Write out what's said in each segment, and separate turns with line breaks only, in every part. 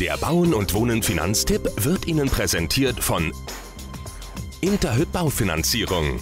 Der Bauen und Wohnen Finanztipp wird Ihnen präsentiert von Interhyp Baufinanzierung.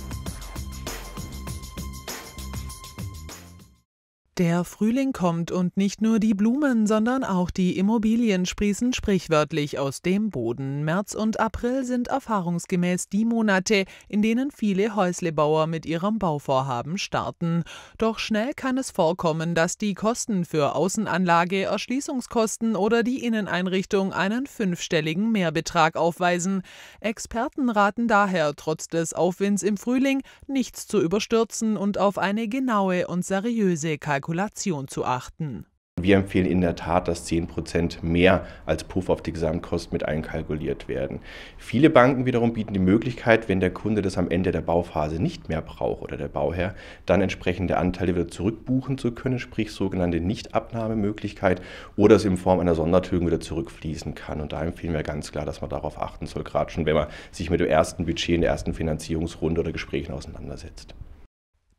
Der Frühling kommt und nicht nur die Blumen, sondern auch die Immobilien sprießen sprichwörtlich aus dem Boden. März und April sind erfahrungsgemäß die Monate, in denen viele Häuslebauer mit ihrem Bauvorhaben starten. Doch schnell kann es vorkommen, dass die Kosten für Außenanlage, Erschließungskosten oder die Inneneinrichtung einen fünfstelligen Mehrbetrag aufweisen. Experten raten daher, trotz des Aufwinds im Frühling nichts zu überstürzen und auf eine genaue und seriöse Kalkulation Kalkulation zu achten.
Wir empfehlen in der Tat, dass 10% mehr als Puff auf die Gesamtkosten mit einkalkuliert werden. Viele Banken wiederum bieten die Möglichkeit, wenn der Kunde das am Ende der Bauphase nicht mehr braucht oder der Bauherr, dann entsprechende Anteile wieder zurückbuchen zu können, sprich sogenannte Nichtabnahmemöglichkeit oder es in Form einer Sondertilgung wieder zurückfließen kann. Und da empfehlen wir ganz klar, dass man darauf achten soll, gerade schon wenn man sich mit dem ersten Budget in der ersten Finanzierungsrunde oder Gesprächen auseinandersetzt.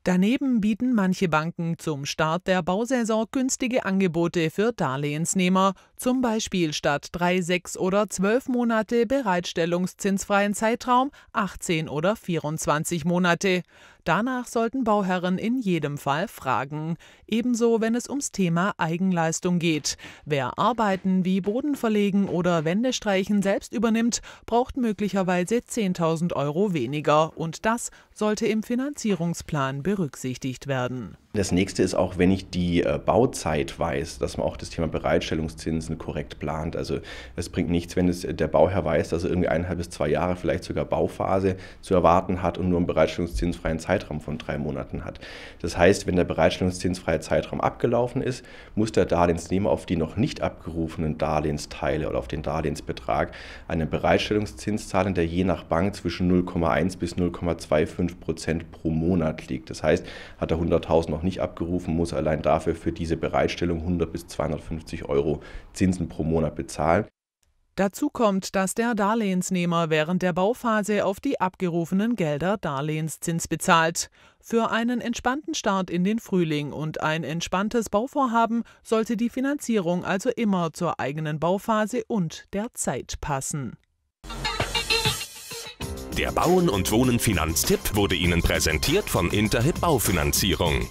Daneben bieten manche Banken zum Start der Bausaison günstige Angebote für Darlehensnehmer zum Beispiel statt drei, sechs oder zwölf Monate bereitstellungszinsfreien Zeitraum 18 oder 24 Monate. Danach sollten Bauherren in jedem Fall fragen. Ebenso, wenn es ums Thema Eigenleistung geht. Wer Arbeiten wie Boden verlegen oder Wände streichen selbst übernimmt, braucht möglicherweise 10.000 Euro weniger. Und das sollte im Finanzierungsplan berücksichtigt werden.
Das nächste ist auch, wenn ich die äh, Bauzeit weiß, dass man auch das Thema Bereitstellungszinsen korrekt plant. Also es bringt nichts, wenn es äh, der Bauherr weiß, dass er irgendwie eineinhalb bis zwei Jahre, vielleicht sogar Bauphase zu erwarten hat und nur einen bereitstellungszinsfreien Zeitraum von drei Monaten hat. Das heißt, wenn der bereitstellungszinsfreie Zeitraum abgelaufen ist, muss der Darlehensnehmer auf die noch nicht abgerufenen Darlehensteile oder auf den Darlehensbetrag einen Bereitstellungszins zahlen, der je nach Bank zwischen 0,1 bis 0,25 Prozent pro Monat liegt. Das heißt, hat er 100.000 noch nicht abgerufen, muss allein dafür für diese Bereitstellung 100 bis 250 Euro Zinsen pro Monat bezahlen.
Dazu kommt, dass der Darlehensnehmer während der Bauphase auf die abgerufenen Gelder Darlehenszins bezahlt. Für einen entspannten Start in den Frühling und ein entspanntes Bauvorhaben sollte die Finanzierung also immer zur eigenen Bauphase und der Zeit passen.
Der Bauen und Wohnen Finanztipp wurde Ihnen präsentiert von Interhip Baufinanzierung.